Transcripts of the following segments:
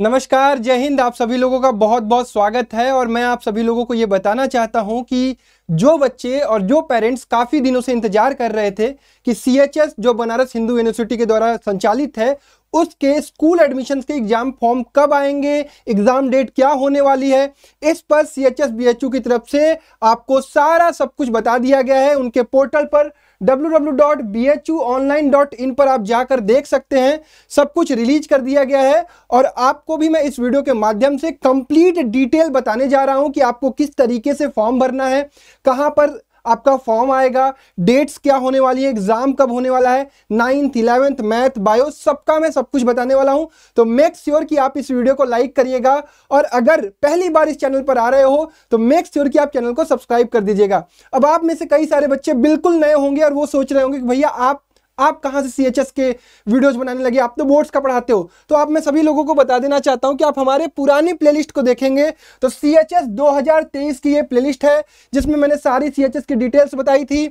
नमस्कार जय हिंद आप सभी लोगों का बहुत बहुत स्वागत है और मैं आप सभी लोगों को ये बताना चाहता हूँ कि जो बच्चे और जो पेरेंट्स काफ़ी दिनों से इंतजार कर रहे थे कि सी जो बनारस हिंदू यूनिवर्सिटी के द्वारा संचालित है उसके स्कूल एडमिशन्स के एग्जाम फॉर्म कब आएंगे एग्जाम डेट क्या होने वाली है इस पर सी एच की तरफ से आपको सारा सब कुछ बता दिया गया है उनके पोर्टल पर www.bhuonline.in पर आप जाकर देख सकते हैं सब कुछ रिलीज कर दिया गया है और आपको भी मैं इस वीडियो के माध्यम से कंप्लीट डिटेल बताने जा रहा हूं कि आपको किस तरीके से फॉर्म भरना है कहां पर आपका फॉर्म आएगा डेट्स क्या होने वाली है एग्जाम कब होने वाला है नाइन्थ इलेवेंथ मैथ बायो सबका मैं सब कुछ बताने वाला हूं तो मेक श्योर की कि आप इस वीडियो को लाइक करिएगा और अगर पहली बार इस चैनल पर आ रहे हो तो मेक श्योर की कि आप चैनल को सब्सक्राइब कर दीजिएगा अब आप में से कई सारे बच्चे बिल्कुल नए होंगे और वो सोच रहे होंगे कि भैया आप आप कहाँ से सी के वीडियोज बनाने लगे आप तो बोर्ड्स का पढ़ाते हो तो आप मैं सभी लोगों को बता देना चाहता हूँ कि आप हमारे पुराने प्लेलिस्ट को देखेंगे तो सी एच की ये प्लेलिस्ट है जिसमें मैंने सारी सी की डिटेल्स बताई थी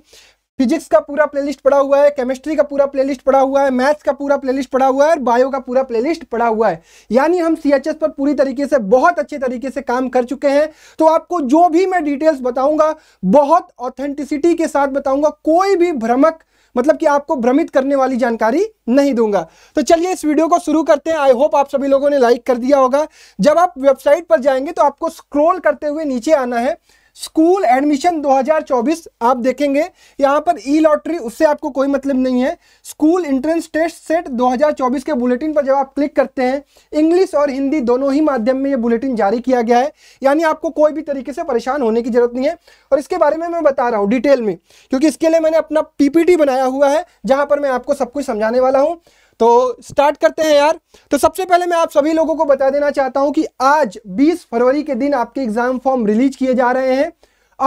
फिजिक्स का पूरा प्लेलिस्ट पड़ा हुआ है केमिस्ट्री का पूरा प्लेलिस्ट पड़ा हुआ है मैथ्स का पूरा प्लेलिस्ट पड़ा हुआ है और बायो का पूरा प्लेलिस्ट पड़ा हुआ है यानी हम सी पर पूरी तरीके से बहुत अच्छे तरीके से काम कर चुके हैं तो आपको जो भी मैं डिटेल्स बताऊंगा बहुत ऑथेंटिसिटी के साथ बताऊंगा कोई भी भ्रमक मतलब कि आपको भ्रमित करने वाली जानकारी नहीं दूंगा तो चलिए इस वीडियो को शुरू करते हैं आई होप आप सभी लोगों ने लाइक कर दिया होगा जब आप वेबसाइट पर जाएंगे तो आपको स्क्रोल करते हुए नीचे आना है स्कूल एडमिशन 2024 आप देखेंगे यहाँ पर ई लॉटरी उससे आपको कोई मतलब नहीं है स्कूल इंट्रेंस टेस्ट सेट 2024 के बुलेटिन पर जब आप क्लिक करते हैं इंग्लिश और हिंदी दोनों ही माध्यम में ये बुलेटिन जारी किया गया है यानी आपको कोई भी तरीके से परेशान होने की जरूरत नहीं है और इसके बारे में मैं बता रहा हूँ डिटेल में क्योंकि इसके लिए मैंने अपना पीपीटी बनाया हुआ है जहां पर मैं आपको सब कुछ समझाने वाला हूँ तो स्टार्ट करते हैं यार तो सबसे पहले मैं आप सभी लोगों को बता देना चाहता हूं कि आज 20 फरवरी के दिन आपके एग्जाम फॉर्म रिलीज किए जा रहे हैं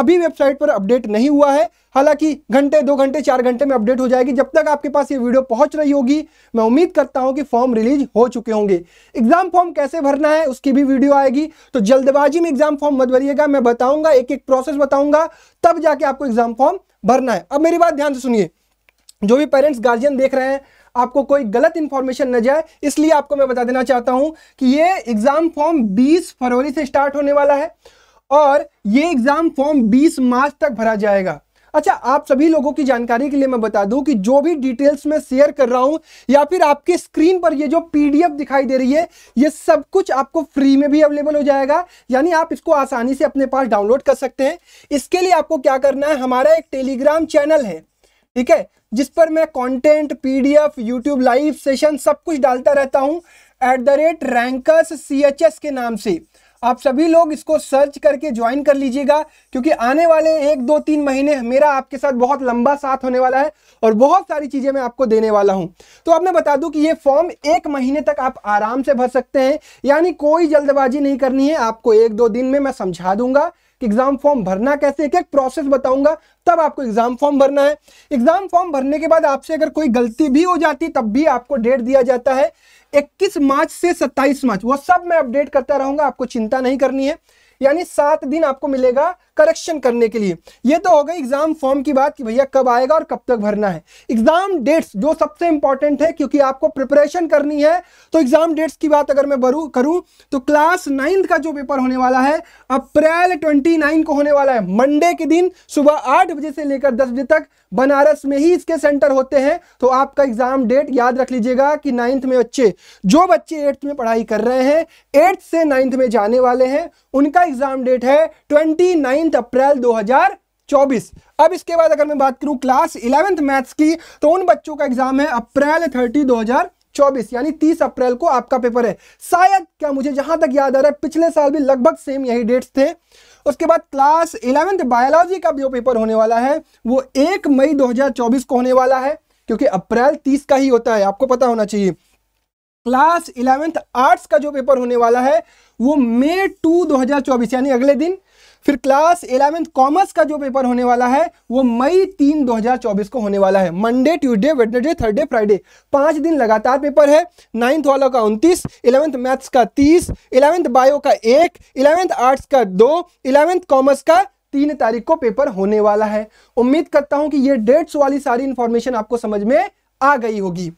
अभी वेबसाइट पर अपडेट नहीं हुआ है हालांकि घंटे दो घंटे चार घंटे में अपडेट हो जाएगी जब तक आपके पास ये वीडियो पहुंच रही होगी मैं उम्मीद करता हूं कि फॉर्म रिलीज हो चुके होंगे एग्जाम फॉर्म कैसे भरना है उसकी भी वीडियो आएगी तो जल्दबाजी में एग्जाम फॉर्म मत भरिएगा मैं बताऊंगा एक एक प्रोसेस बताऊंगा तब जाके आपको एग्जाम फॉर्म भरना है अब मेरी बात ध्यान से सुनिए जो भी पेरेंट्स गार्जियन देख रहे हैं आपको कोई गलत इंफॉर्मेशन न जाए इसलिए आपको मैं बता देना चाहता हूं कि ये एग्ज़ाम फॉर्म 20 फरवरी से स्टार्ट होने वाला है और ये एग्ज़ाम फॉर्म 20 मार्च तक भरा जाएगा अच्छा आप सभी लोगों की जानकारी के लिए मैं बता दूं कि जो भी डिटेल्स मैं शेयर कर रहा हूं या फिर आपके स्क्रीन पर ये जो पीडीएफ दिखाई दे रही है ये सब कुछ आपको फ्री में भी अवेलेबल हो जाएगा यानी आप इसको आसानी से अपने पास डाउनलोड कर सकते हैं इसके लिए आपको क्या करना है हमारा एक टेलीग्राम चैनल है ठीक है जिस पर मैं content PDF YouTube live session सब कुछ डालता रहता हूँ at the rate rankers C H S के नाम से आप सभी लोग इसको सर्च करके ज्वाइन कर लीजिएगा क्योंकि आने वाले एक दो तीन महीने मेरा आपके साथ बहुत लंबा साथ होने वाला है और बहुत सारी चीज़ें मैं आपको देने वाला हूं तो अब मैं बता दूं कि ये फॉर्म एक महीने तक आप आराम से भर सकते हैं यानी कोई जल्दबाजी नहीं करनी है आपको एक दो दिन में मैं समझा दूंगा कि एग्जाम फॉर्म भरना कैसे एक एक प्रोसेस बताऊंगा तब आपको एग्जाम फॉर्म भरना है एग्जाम फॉर्म भरने के बाद आपसे अगर कोई गलती भी हो जाती तब भी आपको डेट दिया जाता है 21 मार्च से 27 मार्च वो सब मैं अपडेट करता रहूंगा आपको चिंता नहीं करनी है यानी सात दिन आपको मिलेगा करेक्शन करने के लिए ये तो हो गई एग्जाम फॉर्म की बात कि भैया कब आएगा और कब तक भरना है एग्जाम डेट्स जो सबसे इंपॉर्टेंट है क्योंकि आपको प्रिपरेशन करनी है तो एग्जाम डेट्स की बात अगर मैं बरू करूं तो क्लास नाइन्थ का जो पेपर होने वाला है अप्रैल ट्वेंटी को होने वाला है मंडे के दिन सुबह आठ बजे से लेकर दस बजे तक बनारस में ही इसके सेंटर होते हैं तो आपका एग्जाम डेट याद रख लीजिएगा कि नाइन्थ में बच्चे जो बच्चे एट्थ में पढ़ाई कर रहे हैं एट्थ से नाइन्थ में जाने वाले हैं उनका एग्जाम डेट है ट्वेंटी सेवनटीन अप्रैल 2024 अब इसके बाद अगर मैं बात करूं क्लास इलेवेंथ मैथ्स की तो उन बच्चों का एग्जाम है अप्रैल थर्टी दो चौबीस यानी तीस अप्रैल को आपका पेपर है शायद क्या मुझे जहां तक याद आ रहा है पिछले साल भी लगभग सेम यही डेट्स थे उसके बाद क्लास इलेवेंथ बायोलॉजी का जो पेपर होने वाला है वो एक मई 2024 को होने वाला है क्योंकि अप्रैल तीस का ही होता है आपको पता होना चाहिए क्लास इलेवेंथ आर्ट्स का जो पेपर होने वाला है वो मई टू दो यानी अगले दिन फिर क्लास इलेवेंथ कॉमर्स का जो पेपर होने वाला है वो मई तीन 2024 को होने वाला है Monday Tuesday Wednesday Thursday Friday पांच दिन लगातार पेपर है नाइन्थ वालों का उनतीस इलेवेंथ मैथ्स का तीस इलेवेंथ बायो का एक इलेवेंथ आर्ट्स का दो इलेवेंथ कॉमर्स का तीन तारीख को पेपर होने वाला है उम्मीद करता हूं कि ये डेट्स वाली सारी इंफॉर्मेशन आपको समझ में आ गई होगी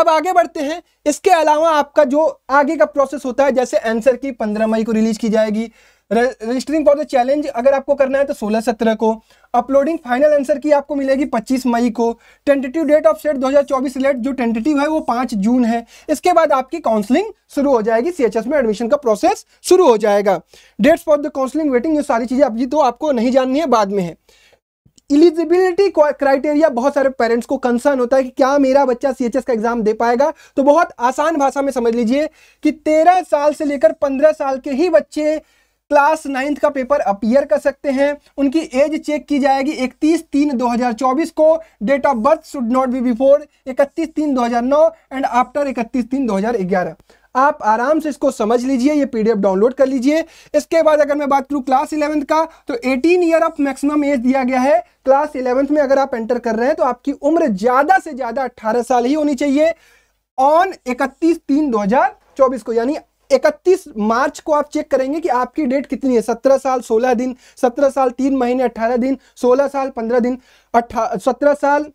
अब आगे बढ़ते हैं इसके अलावा आपका जो आगे का प्रोसेस होता है जैसे आंसर की पंद्रह मई को रिलीज की जाएगी रजिस्टरिंग फॉर द चैलेंज अगर आपको करना है तो सोलह सत्रह को अपलोडिंग फाइनल आंसर की आपको मिलेगी 25 मई को टेंटेटिव डेट ऑफ सेट 2024 सिलेट जो टेंटेटिव है वो 5 जून है इसके बाद आपकी काउंसलिंग शुरू हो जाएगी सीएचएस में एडमिशन का प्रोसेस शुरू हो जाएगा dates for the counselling waiting ये सारी चीज़ें अभी तो आपको नहीं जाननी है बाद में है इलिजिबिलिटी क्राइटेरिया बहुत सारे पेरेंट्स को कंसर्न होता है कि क्या मेरा बच्चा सीएचएस का एग्जाम दे पाएगा तो बहुत आसान भाषा में समझ लीजिए कि तेरह साल से लेकर पंद्रह साल के ही बच्चे क्लास नाइन्थ का पेपर अपियर कर सकते हैं उनकी एज चेक की जाएगी इकतीस तीन 2024 को date of birth should not be before इकतीस तीन 2009 एंड आफ्टर इकतीस तीन 2011 आप आराम से इसको समझ लीजिए ये पीडीएफ डाउनलोड कर लीजिए इसके बाद अगर मैं बात करूँ क्लास इलेवंथ का तो 18 ईयर ऑफ मैक्सिमम एज दिया गया है क्लास इलेवंथ में अगर आप एंटर कर रहे हैं तो आपकी उम्र ज़्यादा से ज़्यादा 18 साल ही होनी चाहिए ऑन 31 तीन 2024 को यानी इकतीस मार्च को आप चेक करेंगे कि आपकी डेट कितनी है सत्रह साल सोलह दिन सत्रह साल तीन महीने अट्ठारह दिन सोलह साल पंद्रह दिन अट्ठा सत्रह साल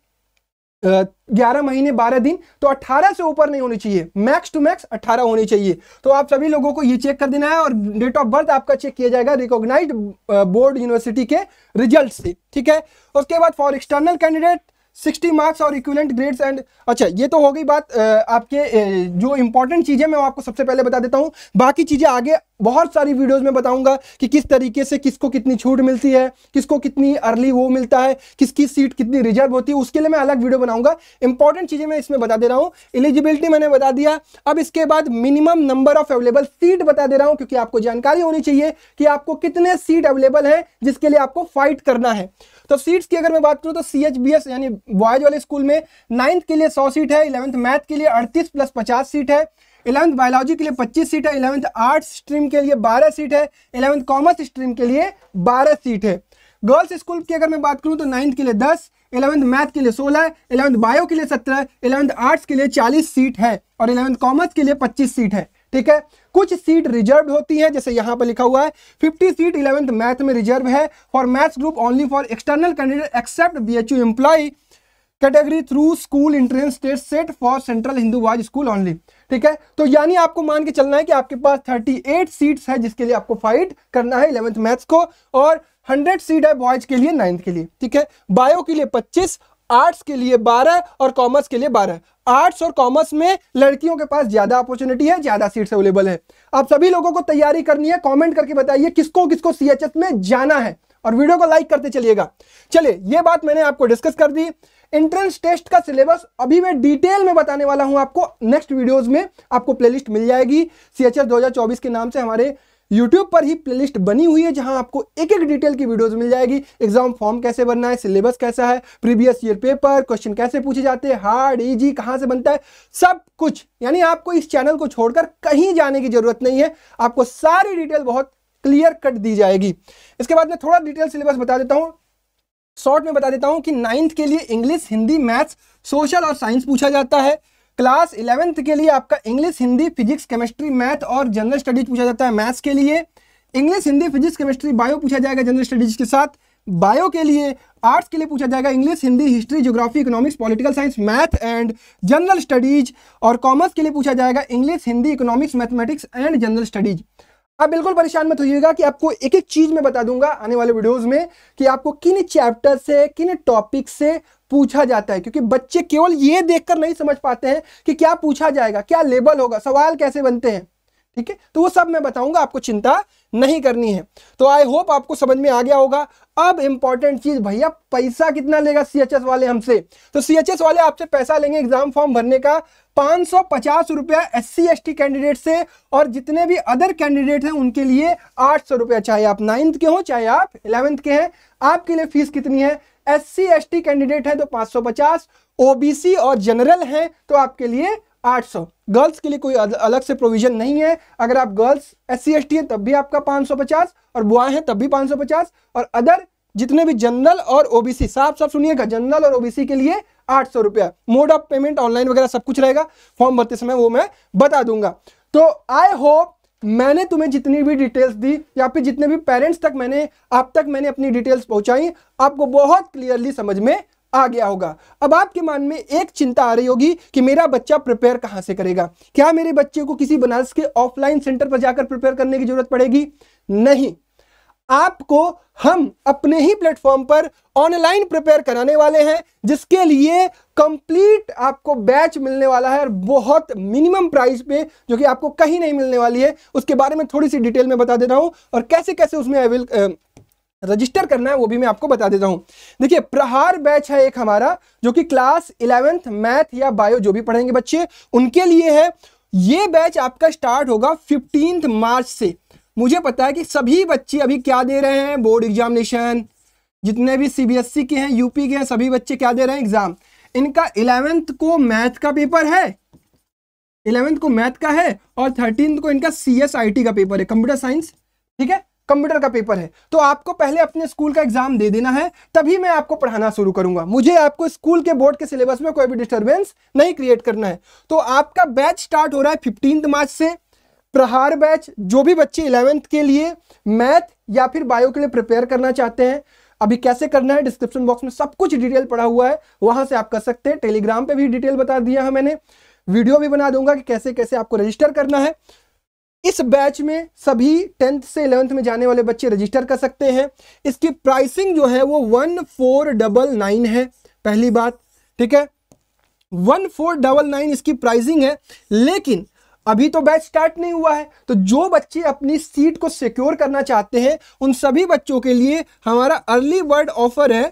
ग्यारह महीने बारह दिन तो अट्ठारह से ऊपर नहीं होनी चाहिए मैक्स टू मैक्स अट्ठारह होनी चाहिए तो आप सभी लोगों को ये चेक कर देना है और डेट ऑफ बर्थ आपका चेक किया जाएगा रिकॉग्नाइज बोर्ड यूनिवर्सिटी के रिजल्ट से ठीक है उसके बाद for external candidate sixty marks और इक्विलेंट ग्रेड्स एंड अच्छा ये तो हो गई बात आपके जो इंपॉर्टेंट चीज़ें मैं आपको सबसे पहले बता देता हूँ बाकी चीज़ें आगे बहुत सारी वीडियोस में बताऊंगा कि किस तरीके से किसको कितनी छूट मिलती है किसको कितनी अर्ली वो मिलता है किसकी सीट कितनी रिजर्व होती है उसके लिए मैं अलग वीडियो बनाऊंगा इंपॉर्टेंट चीज़ें मैं इसमें बता दे रहा हूँ एलिजिबिलिटी मैंने बता दिया अब इसके बाद minimum number of available seat बता दे रहा हूँ क्योंकि आपको जानकारी होनी चाहिए कि आपको कितने सीट अवेलेबल है जिसके लिए आपको फाइट करना है तो सीट्स की अगर मैं बात करूँ तो सी यानी बॉयज वाले स्कूल में नाइन्थ के लिए सौ सीट है इलेवंथ मैथ के लिए अड़तीस प्लस पचास सीट है इलेवंथ बायोलॉजी के लिए 25 सीट है इलेवंथ आर्ट्स स्ट्रीम के लिए 12 सीट है इलेवंथ कॉमर्स स्ट्रीम के लिए 12 सीट है गर्ल्स स्कूल की अगर मैं बात करूं तो नाइन्थ के लिए 10 इलेवंथ मैथ के लिए 16 इलेवंथ बायो के लिए 17 इलेवंथ आर्ट्स के लिए 40 सीट है और इलेवंथ कॉमर्स के लिए 25 सीट है ठीक है कुछ सीट रिजर्व होती है जैसे यहां पर लिखा हुआ है 50 सीट इलेवेंथ मैथ में रिजर्व है for maths group only for external candidate except B H category through school entrance test SET for central Hindu boys school only ठीक है तो यानी आपको मान के चलना है कि आपके पास 38 सीट्स है जिसके लिए आपको फाइट करना है इलेवेंथ मैथ्स को और 100 सीट है बॉयज के लिए नाइन्थ के लिए ठीक है बायो के लिए 25 आर्ट्स के लिए 12 और कॉमर्स के लिए 12 आर्ट्स और कॉमर्स में लड़कियों के पास ज़्यादा अपॉर्चुनिटी है ज़्यादा सीट्स अवेलेबल है आप सभी लोगों को तैयारी करनी है कमेंट करके बताइए किसको किसको सी में जाना है और वीडियो को लाइक करते चलिएगा चलिए ये बात मैंने आपको डिस्कस कर दी एंट्रेंस टेस्ट का सिलेबस अभी मैं डिटेल में बताने वाला हूं आपको नेक्स्ट वीडियोस में आपको प्लेलिस्ट मिल जाएगी सी एच के नाम से हमारे यूट्यूब पर ही प्लेलिस्ट बनी हुई है जहां आपको एक एक डिटेल की वीडियोस मिल जाएगी एग्जाम फॉर्म कैसे बनना है सिलेबस कैसा है प्रीवियस ईयर पेपर क्वेश्चन कैसे पूछे जाते हैं हार्ड इजी कहां से बनता है सब कुछ यानी आपको इस चैनल को छोड़कर कहीं जाने की जरूरत नहीं है आपको सारी डिटेल बहुत क्लियर कट दी जाएगी इसके बाद मैं थोड़ा डिटेल सिलेबस बता देता हूँ शॉर्ट में बता देता हूँ कि नाइन्थ के लिए इंग्लिश हिंदी मैथ्स सोशल और साइंस पूछा जाता है क्लास इलेवेंथ के लिए आपका English Hindi physics chemistry math और जनरल स्टडीज पूछा जाता है मैथ्स के लिए English Hindi physics chemistry bio पूछा जाएगा जनरल स्टडीज के साथ बायो के लिए आर्ट्स के लिए पूछा जाएगा English Hindi history geography economics political science math and general studies और कॉमर्स के लिए पूछा जाएगा English Hindi economics mathematics and general studies आप बिल्कुल परेशान मत होइएगा कि आपको एक एक चीज़ में बता दूंगा आने वाले वीडियोस में कि आपको किन चैप्टर से किन टॉपिक से पूछा जाता है क्योंकि बच्चे केवल ये देखकर नहीं समझ पाते हैं कि क्या पूछा जाएगा क्या लेबल होगा सवाल कैसे बनते हैं ठीक है तो वो सब मैं बताऊंगा आपको चिंता नहीं करनी है तो आई होप आपको समझ में आ गया होगा अब इंपॉर्टेंट चीज भैया पैसा कितना लेगा सीएचएस वाले हमसे तो सीएचएस वाले आपसे पैसा लेंगे एग्जाम फॉर्म भरने का पांच सौ पचास रुपया एस सी कैंडिडेट से और जितने भी अदर कैंडिडेट हैं उनके लिए आठ सौ रुपया चाहे आप नाइन्थ के हो चाहे आप इलेवेंथ के हैं आपके लिए फीस कितनी है एस सी कैंडिडेट है तो पांच सौ पचास ओबीसी और जनरल है तो आपके लिए 800 गर्ल्स के लिए कोई अलग से प्रोविजन नहीं है अगर आप गर्ल्स एस सी हैं तब भी आपका 550 और बुआ हैं तब भी 550 और अदर जितने भी जनरल और ओबीसी साफ साफ सुनिएगा जनरल और ओबीसी के लिए आठ सौ रुपया मोड ऑफ पेमेंट ऑनलाइन वगैरह सब कुछ रहेगा फॉर्म भरते समय वो मैं बता दूंगा तो आई होप मैंने तुम्हें जितनी भी डिटेल्स दी या फिर जितने भी पेरेंट्स तक मैंने आप तक मैंने अपनी डिटेल्स पहुंचाई आपको बहुत क्लियरली समझ में आ गया होगा अब आपके मन में एक चिंता आ रही होगी कि मेरा बच्चा प्रिपेयर कहां से करेगा क्या मेरे बच्चे को किसी बनारस के ऑफलाइन सेंटर पर जाकर प्रिपेयर करने की जरूरत पड़ेगी नहीं आपको हम अपने ही प्लेटफॉर्म पर ऑनलाइन प्रिपेयर कराने वाले हैं जिसके लिए कंप्लीट आपको बैच मिलने वाला है और बहुत मिनिमम प्राइस पे जो कि आपको कहीं नहीं मिलने वाली है उसके बारे में थोड़ी सी डिटेल में बता दे रहा हूं और कैसे कैसे उसमें अवेल रजिस्टर करना है वो भी मैं आपको बता देता हूँ देखिए प्रहार बैच है एक हमारा जो कि क्लास इलेवेंथ मैथ या बायो जो भी पढ़ेंगे बच्चे उनके लिए है ये बैच आपका स्टार्ट होगा फिफ्टीन मार्च से मुझे पता है कि सभी बच्चे अभी क्या दे रहे हैं बोर्ड एग्जामिनेशन जितने भी सी के हैं यूपी के हैं सभी बच्चे क्या दे रहे हैं एग्जाम इनका इलेवेंथ को मैथ का पेपर है इलेवेंथ को मैथ का है और थर्टीन को इनका सी का पेपर है कंप्यूटर साइंस ठीक है कंप्यूटर का पेपर है तो आपको पहले अपने स्कूल का एग्जाम दे देना है तभी मैं आपको पढ़ाना शुरू करूंगा मुझे आपको स्कूल के बोर्ड के सिलेबस में कोई भी डिस्टर्बेंस नहीं क्रिएट करना है तो आपका बैच स्टार्ट हो रहा है फिफ्टीन मार्च से प्रहार बैच जो भी बच्चे इलेवेंथ के लिए मैथ या फिर बायो के लिए प्रिपेयर करना चाहते हैं अभी कैसे करना है डिस्क्रिप्शन बॉक्स में सब कुछ डिटेल पड़ा हुआ है वहां से आप कर सकते हैं टेलीग्राम पे भी डिटेल बता दिया है मैंने वीडियो भी बना दूंगा कि कैसे कैसे आपको रजिस्टर करना है इस बैच में सभी टेंथ से इलेवेंथ में जाने वाले बच्चे रजिस्टर कर सकते हैं इसकी प्राइसिंग जो है वो वन फोर डबल नाइन है पहली बात ठीक है वन फोर डबल नाइन इसकी प्राइसिंग है लेकिन अभी तो बैच स्टार्ट नहीं हुआ है तो जो बच्चे अपनी सीट को सिक्योर करना चाहते हैं उन सभी बच्चों के लिए हमारा अर्ली बर्ड ऑफर है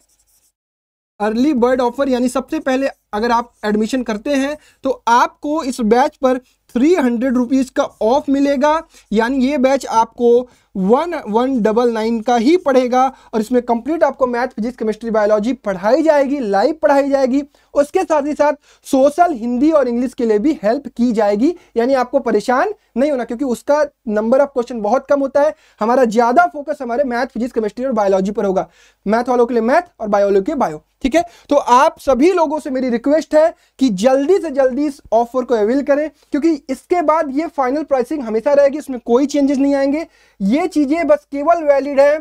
अर्ली बर्ड ऑफर यानी सबसे पहले अगर आप एडमिशन करते हैं तो आपको इस बैच पर थ्री हंड्रेड रुपीज़ का ऑफ मिलेगा यानी ये बैच आपको वन वन डबल नाइन का ही पढ़ेगा और इसमें कंप्लीट आपको मैथ फिजिक्स केमिस्ट्री बायोलॉजी पढ़ाई जाएगी लाइव पढ़ाई जाएगी उसके साथ ही साथ सोशल हिंदी और इंग्लिश के लिए भी हेल्प की जाएगी यानी आपको परेशान नहीं होना क्योंकि उसका नंबर ऑफ क्वेश्चन बहुत कम होता है हमारा ज़्यादा फोकस हमारे मैथ फिजिक्स केमिस्ट्री और बायोलॉजी पर होगा मैथ वालों के लिए मैथ और बायोलॉजी के बायो ठीक है तो आप सभी लोगों से मेरी रिक्वेस्ट है कि जल्दी से जल्दी इस ऑफर को अवेल करें क्योंकि इसके बाद ये फाइनल प्राइसिंग हमेशा रहेगी इसमें कोई चेंजेस नहीं आएंगे ये चीजें बस केवल वैलिड है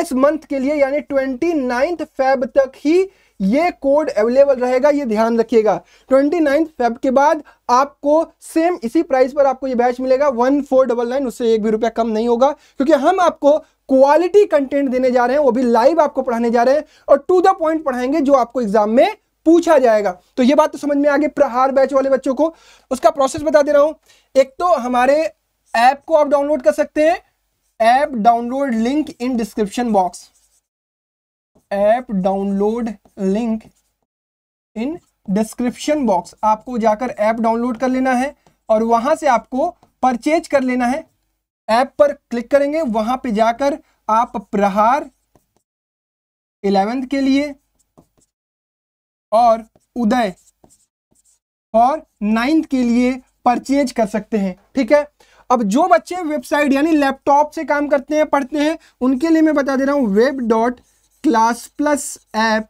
इस मंथ के लिए यानी ट्वेंटी नाइन्थ फेब तक ही ये कोड अवेलेबल रहेगा ये ध्यान रखिएगा ट्वेंटी नाइन्थ फेब के बाद आपको सेम इसी प्राइस पर आपको ये बैच मिलेगा वन फोर डबल नाइन उससे एक भी रुपया कम नहीं होगा क्योंकि हम आपको क्वालिटी कंटेंट देने जा रहे हैं वो भी लाइव आपको पढ़ाने जा रहे हैं और टू द पॉइंट पढ़ाएंगे जो आपको एग्जाम में पूछा जाएगा तो ये बात तो समझ में आ गई प्रहार बैच वाले बच्चों को उसका प्रोसेस बता दे रहा हूं एक तो हमारे ऐप को आप डाउनलोड कर सकते हैं app download link in description box app download link in description box आपको जाकर ऐप डाउनलोड कर लेना है और वहां से आपको परचेज कर लेना है ऐप पर क्लिक करेंगे वहां पे जाकर आप प्रहार इलेवेंथ के लिए और उदय और नाइन्थ के लिए परचेज कर सकते हैं ठीक है अब जो बच्चे वेबसाइट यानी लैपटॉप से काम करते हैं पढ़ते हैं उनके लिए मैं बता दे रहा हूं web dot class plus app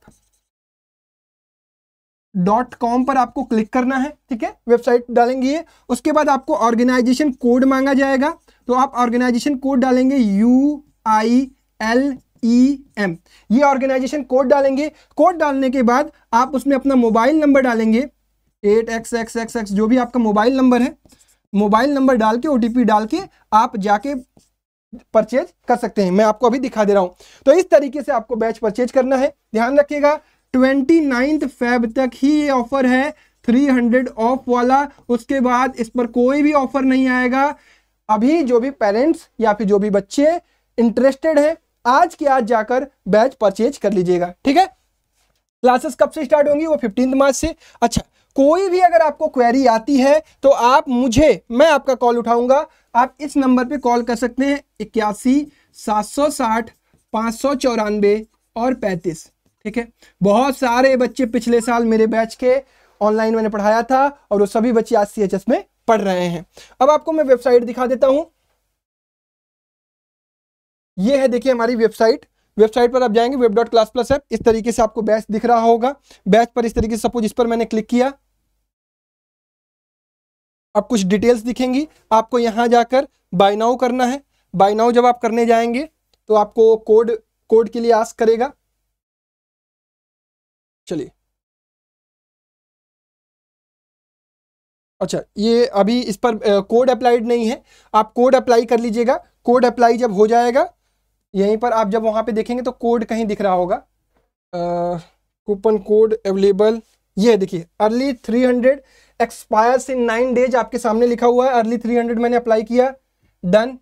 dot com पर आपको क्लिक करना है ठीक है वेबसाइट डालेंगे ये उसके बाद आपको ऑर्गेनाइजेशन कोड मांगा जाएगा तो आप ऑर्गेनाइजेशन कोड डालेंगे U I L E M ये ऑर्गेनाइजेशन कोड डालेंगे कोड डालने के बाद आप उसमें अपना मोबाइल नंबर डालेंगे eight X X X X जो भी आपका मोबाइल नंबर है मोबाइल नंबर डाल के ओ डाल के आप जाके परचेज कर सकते हैं मैं आपको अभी दिखा दे रहा हूं तो इस तरीके से आपको बैच परचेज करना है ध्यान रखिएगा ट्वेंटी नाइन्थ फेब तक ही ये ऑफर है थ्री हंड्रेड ऑफ वाला उसके बाद इस पर कोई भी ऑफर नहीं आएगा अभी जो भी पेरेंट्स या फिर जो भी बच्चे इंटरेस्टेड हैं आज के आज जाकर बैच परचेज कर लीजिएगा ठीक है क्लासेस कब से स्टार्ट होंगी वो फिफ्टीन मार्च से अच्छा कोई भी अगर आपको क्वेरी आती है तो आप मुझे मैं आपका कॉल उठाऊंगा आप इस नंबर पे कॉल कर सकते हैं इक्यासी सात सौ साठ पाँच सौ चौरानवे और पैंतीस ठीक है बहुत सारे बच्चे पिछले साल मेरे बैच के ऑनलाइन मैंने पढ़ाया था और वो सभी बच्चे आज सी में पढ़ रहे हैं अब आपको मैं वेबसाइट दिखा देता हूँ ये है देखिए हमारी वेबसाइट वेबसाइट पर आप जाएंगे web dot class plus app इस तरीके से आपको बैच दिख रहा होगा बैच पर इस तरीके से सपोज इस पर मैंने क्लिक किया अब कुछ डिटेल्स दिखेंगी आपको यहाँ जाकर बाइनाउ करना है बाइनाउ जब आप करने जाएंगे तो आपको कोड कोड के लिए आस करेगा चलिए अच्छा ये अभी इस पर कोड अप्लाइड नहीं है आप कोड अप्लाई कर लीजिएगा कोड अप्लाई जब हो जाएगा यहीं पर आप जब वहां पे देखेंगे तो कोड कहीं दिख रहा होगा कूपन कोड अवेलेबल ये देखिए early 300 expire in nine days आपके सामने लिखा हुआ है अर्ली 300 मैंने अप्लाई किया done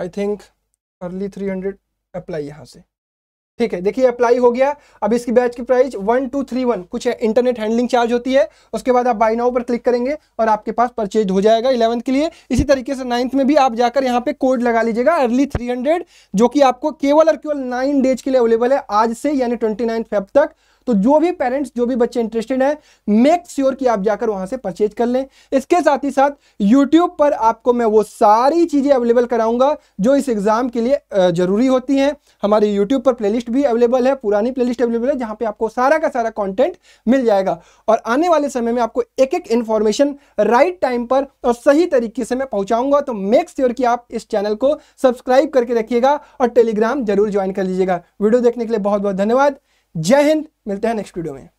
I think early 300 apply यहां से ठीक है देखिए अप्लाई हो गया अब इसकी बैच की price one two three one कुछ है, इंटरनेट हैंडलिंग चार्ज होती है उसके बाद आप बाई नाउ पर क्लिक करेंगे और आपके पास परचेज हो जाएगा इलेवंथ के लिए इसी तरीके से नाइन्थ में भी आप जाकर यहाँ पे कोड लगा लीजिएगा अर्ली थ्री हंड्रेड जो कि आपको केवल और केवल नाइन डेज के लिए अवेलेबल है आज से यानी ट्वेंटी नाइन्थ तक तो जो भी पेरेंट्स जो भी बच्चे इंटरेस्टेड हैं मेक श्योर कि आप जाकर वहां से परचेज कर लें इसके साथ ही साथ यूट्यूब पर आपको मैं वो सारी चीज़ें अवेलेबल कराऊंगा जो इस एग्ज़ाम के लिए ज़रूरी होती हैं हमारे यूट्यूब पर प्लेलिस्ट भी अवेलेबल है पुरानी प्लेलिस्ट अवेलेबल है जहां पर आपको सारा का सारा कॉन्टेंट मिल जाएगा और आने वाले समय में आपको एक एक इन्फॉर्मेशन राइट टाइम पर और सही तरीके से मैं पहुंचाऊंगा तो मेक श्योर कि आप इस चैनल को सब्सक्राइब करके रखिएगा और टेलीग्राम जरूर ज्वाइन कर लीजिएगा वीडियो देखने के लिए बहुत बहुत धन्यवाद जय हिंद मिलते हैं नेक्स्ट वीडियो में